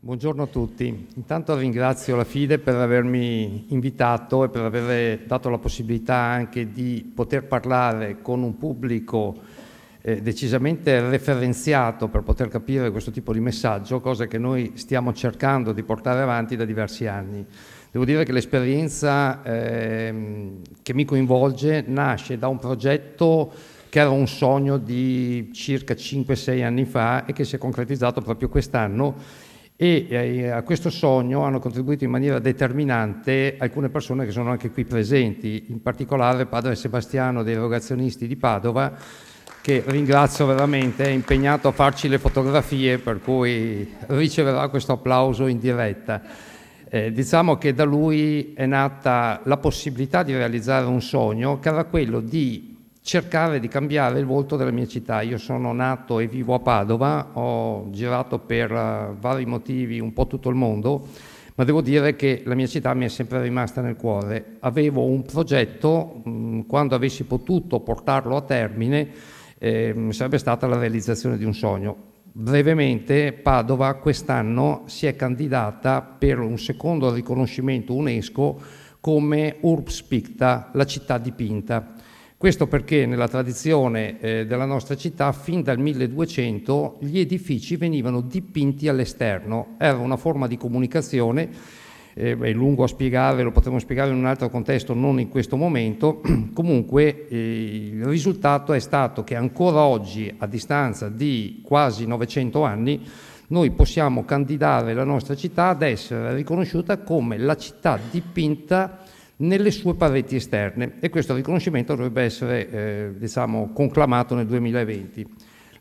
Buongiorno a tutti. Intanto ringrazio la FIDE per avermi invitato e per aver dato la possibilità anche di poter parlare con un pubblico eh, decisamente referenziato per poter capire questo tipo di messaggio, cosa che noi stiamo cercando di portare avanti da diversi anni. Devo dire che l'esperienza ehm, che mi coinvolge nasce da un progetto che era un sogno di circa 5-6 anni fa e che si è concretizzato proprio quest'anno e eh, a questo sogno hanno contribuito in maniera determinante alcune persone che sono anche qui presenti, in particolare padre Sebastiano dei Rogazionisti di Padova, che ringrazio veramente, è impegnato a farci le fotografie, per cui riceverà questo applauso in diretta. Eh, diciamo che da lui è nata la possibilità di realizzare un sogno che era quello di cercare di cambiare il volto della mia città. Io sono nato e vivo a Padova, ho girato per eh, vari motivi un po' tutto il mondo, ma devo dire che la mia città mi è sempre rimasta nel cuore. Avevo un progetto, quando avessi potuto portarlo a termine, eh, sarebbe stata la realizzazione di un sogno. Brevemente, Padova quest'anno si è candidata per un secondo riconoscimento UNESCO come Urbs Urbspicta, la città dipinta. Questo perché nella tradizione eh, della nostra città, fin dal 1200, gli edifici venivano dipinti all'esterno, era una forma di comunicazione, eh, è lungo a spiegare, lo potremmo spiegare in un altro contesto, non in questo momento, comunque eh, il risultato è stato che ancora oggi, a distanza di quasi 900 anni, noi possiamo candidare la nostra città ad essere riconosciuta come la città dipinta nelle sue pareti esterne e questo riconoscimento dovrebbe essere eh, diciamo, conclamato nel 2020.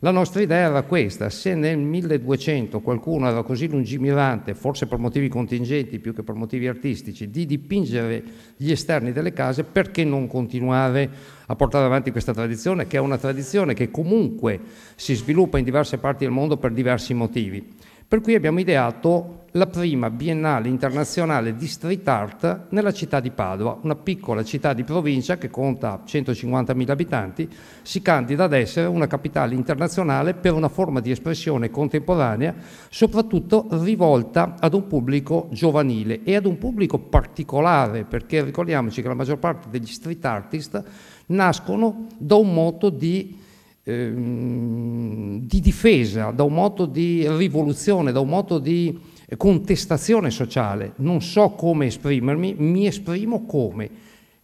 La nostra idea era questa, se nel 1200 qualcuno era così lungimirante, forse per motivi contingenti più che per motivi artistici, di dipingere gli esterni delle case, perché non continuare a portare avanti questa tradizione, che è una tradizione che comunque si sviluppa in diverse parti del mondo per diversi motivi. Per cui abbiamo ideato la prima biennale internazionale di street art nella città di Padova, una piccola città di provincia che conta 150.000 abitanti, si candida ad essere una capitale internazionale per una forma di espressione contemporanea, soprattutto rivolta ad un pubblico giovanile e ad un pubblico particolare, perché ricordiamoci che la maggior parte degli street artist nascono da un moto di ehm, di difesa, da un moto di rivoluzione, da un moto di contestazione sociale, non so come esprimermi, mi esprimo come?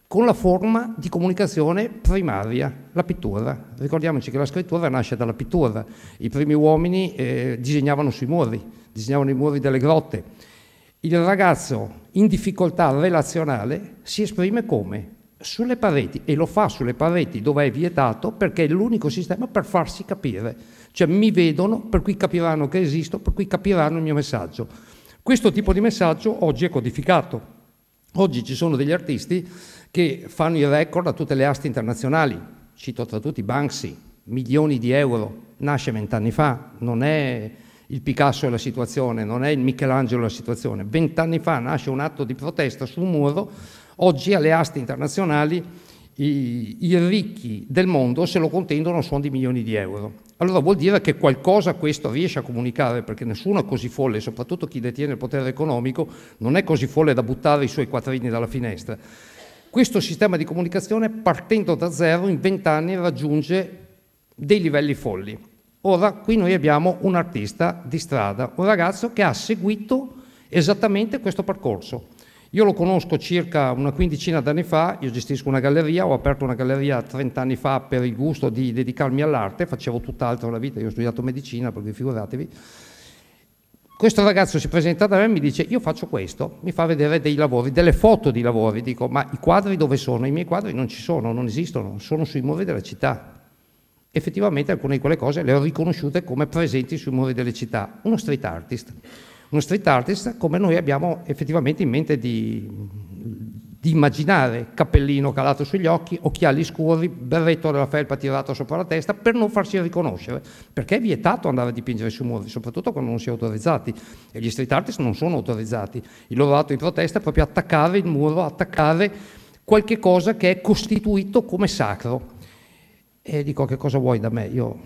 Con la forma di comunicazione primaria, la pittura. Ricordiamoci che la scrittura nasce dalla pittura. I primi uomini eh, disegnavano sui muri, disegnavano i muri delle grotte. Il ragazzo in difficoltà relazionale si esprime come? sulle pareti e lo fa sulle pareti dove è vietato perché è l'unico sistema per farsi capire, cioè mi vedono, per cui capiranno che esisto, per cui capiranno il mio messaggio. Questo tipo di messaggio oggi è codificato. Oggi ci sono degli artisti che fanno i record a tutte le aste internazionali, cito tra tutti Banksy, milioni di euro, nasce vent'anni fa, non è il Picasso la situazione, non è il Michelangelo la situazione, vent'anni fa nasce un atto di protesta su un muro Oggi alle aste internazionali i, i ricchi del mondo se lo contendono sono di milioni di euro. Allora vuol dire che qualcosa questo riesce a comunicare perché nessuno è così folle, soprattutto chi detiene il potere economico non è così folle da buttare i suoi quattrini dalla finestra. Questo sistema di comunicazione partendo da zero in vent'anni raggiunge dei livelli folli. Ora qui noi abbiamo un artista di strada, un ragazzo che ha seguito esattamente questo percorso. Io lo conosco circa una quindicina d'anni fa, io gestisco una galleria, ho aperto una galleria 30 anni fa per il gusto di dedicarmi all'arte, facevo tutt'altro la vita, io ho studiato medicina, perché figuratevi. Questo ragazzo si presenta da me e mi dice io faccio questo, mi fa vedere dei lavori, delle foto di lavori, dico ma i quadri dove sono? I miei quadri non ci sono, non esistono, sono sui muri della città. Effettivamente alcune di quelle cose le ho riconosciute come presenti sui muri delle città, uno street artist uno street artist come noi abbiamo effettivamente in mente di, di immaginare, cappellino calato sugli occhi, occhiali scuri, berretto della felpa tirato sopra la testa per non farsi riconoscere, perché è vietato andare a dipingere sui muri, soprattutto quando non si è autorizzati e gli street artist non sono autorizzati. Il loro atto di protesta è proprio attaccare il muro, attaccare qualche cosa che è costituito come sacro, e dico che cosa vuoi da me? Io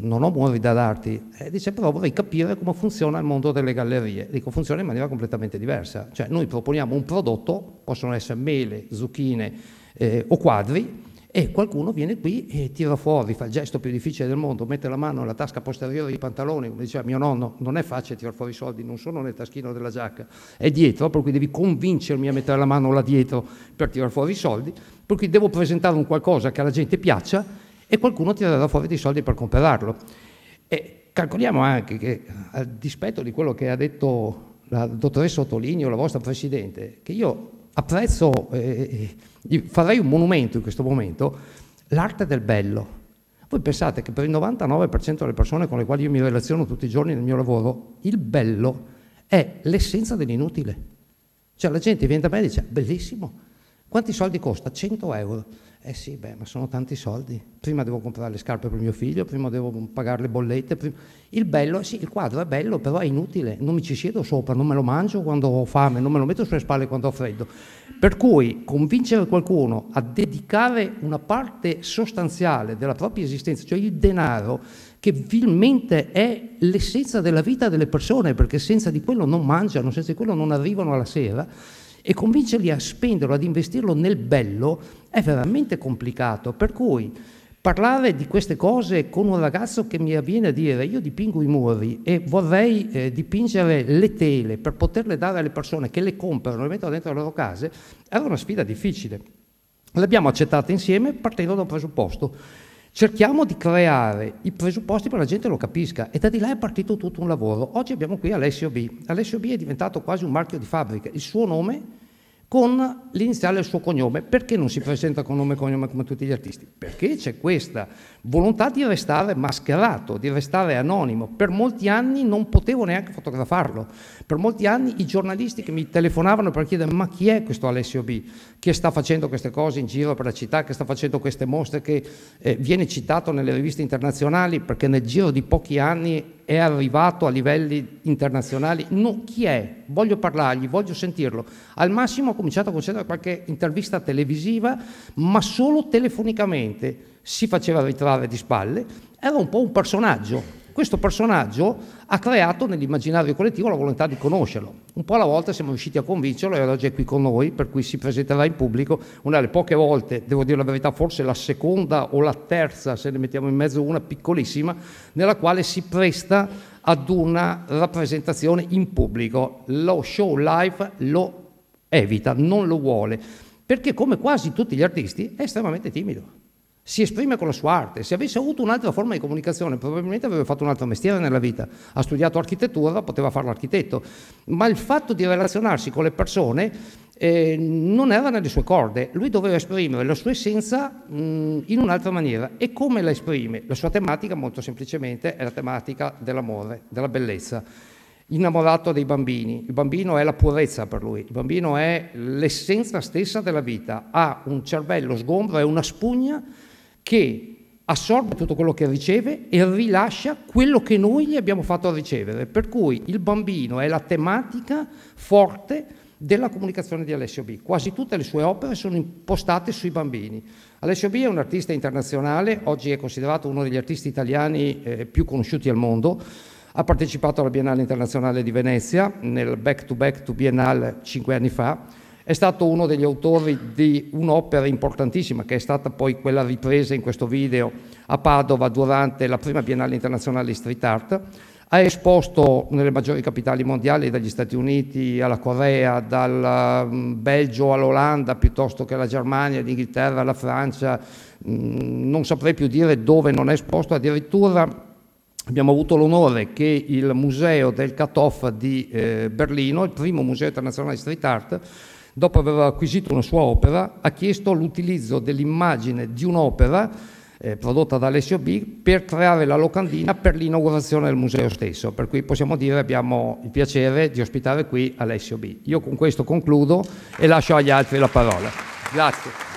non ho muri da darti. E dice però vorrei capire come funziona il mondo delle gallerie. Dico funziona in maniera completamente diversa. Cioè noi proponiamo un prodotto, possono essere mele, zucchine eh, o quadri, e qualcuno viene qui e tira fuori, fa il gesto più difficile del mondo, mette la mano nella tasca posteriore dei pantaloni, come diceva mio nonno, non è facile tirare fuori i soldi, non sono nel taschino della giacca, è dietro, per cui devi convincermi a mettere la mano là dietro per tirare fuori i soldi, per cui devo presentare un qualcosa che alla gente piaccia e qualcuno tirerà fuori dei soldi per comprarlo. E calcoliamo anche che, a dispetto di quello che ha detto la dottoressa Ottolini o la vostra Presidente, che io apprezzo, eh, eh farei un monumento in questo momento, l'arte del bello. Voi pensate che per il 99% delle persone con le quali io mi relaziono tutti i giorni nel mio lavoro, il bello è l'essenza dell'inutile. Cioè la gente viene da me e dice, bellissimo, quanti soldi costa? 100 euro. Eh sì, beh, ma sono tanti soldi. Prima devo comprare le scarpe per mio figlio, prima devo pagare le bollette. Prima... Il bello, sì, il quadro è bello, però è inutile. Non mi ci siedo sopra, non me lo mangio quando ho fame, non me lo metto sulle spalle quando ho freddo. Per cui convincere qualcuno a dedicare una parte sostanziale della propria esistenza, cioè il denaro, che vilmente è l'essenza della vita delle persone, perché senza di quello non mangiano, senza di quello non arrivano alla sera, e convincerli a spenderlo, ad investirlo nel bello è veramente complicato. Per cui parlare di queste cose con un ragazzo che mi avviene a dire io dipingo i muri e vorrei eh, dipingere le tele per poterle dare alle persone che le comprano e le mettono dentro le loro case, era una sfida difficile. L'abbiamo accettata insieme partendo da un presupposto Cerchiamo di creare i presupposti per la gente lo capisca e da di là è partito tutto un lavoro. Oggi abbiamo qui Alessio B. Alessio B è diventato quasi un marchio di fabbrica. Il suo nome con l'iniziale del suo cognome. Perché non si presenta con nome e cognome come tutti gli artisti? Perché c'è questa volontà di restare mascherato, di restare anonimo. Per molti anni non potevo neanche fotografarlo. Per molti anni i giornalisti che mi telefonavano per chiedere ma chi è questo Alessio B? Che sta facendo queste cose in giro per la città, che sta facendo queste mostre, che eh, viene citato nelle riviste internazionali perché nel giro di pochi anni è arrivato a livelli internazionali? No, chi è? Voglio parlargli, voglio sentirlo. Al massimo ho cominciato a concedere qualche intervista televisiva, ma solo telefonicamente. Si faceva ritrarre di spalle, era un po' un personaggio, questo personaggio ha creato nell'immaginario collettivo la volontà di conoscerlo. Un po' alla volta siamo riusciti a convincerlo e oggi è qui con noi, per cui si presenterà in pubblico una delle poche volte, devo dire la verità, forse la seconda o la terza, se ne mettiamo in mezzo una piccolissima, nella quale si presta ad una rappresentazione in pubblico. Lo show live lo evita, non lo vuole, perché come quasi tutti gli artisti è estremamente timido si esprime con la sua arte. Se avesse avuto un'altra forma di comunicazione, probabilmente avrebbe fatto un altro mestiere nella vita. Ha studiato architettura, poteva fare l'architetto, ma il fatto di relazionarsi con le persone eh, non era nelle sue corde. Lui doveva esprimere la sua essenza mh, mm, in un'altra maniera. E come la esprime? La sua tematica, molto semplicemente, è la tematica dell'amore, della bellezza innamorato dei bambini. Il bambino è la purezza per lui, il bambino è l'essenza stessa della vita, ha un cervello sgombro, è una spugna che assorbe tutto quello che riceve e rilascia quello che noi gli abbiamo fatto ricevere. Per cui il bambino è la tematica forte della comunicazione di Alessio B. Quasi tutte le sue opere sono impostate sui bambini. Alessio B è un artista internazionale, oggi è considerato uno degli artisti italiani eh, più conosciuti al mondo. Ha partecipato alla Biennale Internazionale di Venezia nel back to back to Biennale cinque anni fa è stato uno degli autori di un'opera importantissima che è stata poi quella ripresa in questo video a Padova durante la prima Biennale internazionale di Street Art. Ha esposto nelle maggiori capitali mondiali, dagli Stati Uniti alla Corea, dal mm, Belgio all'Olanda, piuttosto che alla Germania, l'Inghilterra, alla Francia, mm, non saprei più dire dove non è esposto, addirittura Abbiamo avuto l'onore che il museo del Katoff di eh, Berlino, il primo museo internazionale di street art, dopo aver acquisito una sua opera, ha chiesto l'utilizzo dell'immagine di un'opera eh, prodotta da Alessio B per creare la locandina per l'inaugurazione del museo stesso. Per cui possiamo dire che abbiamo il piacere di ospitare qui Alessio B. Io con questo concludo e lascio agli altri la parola. Grazie.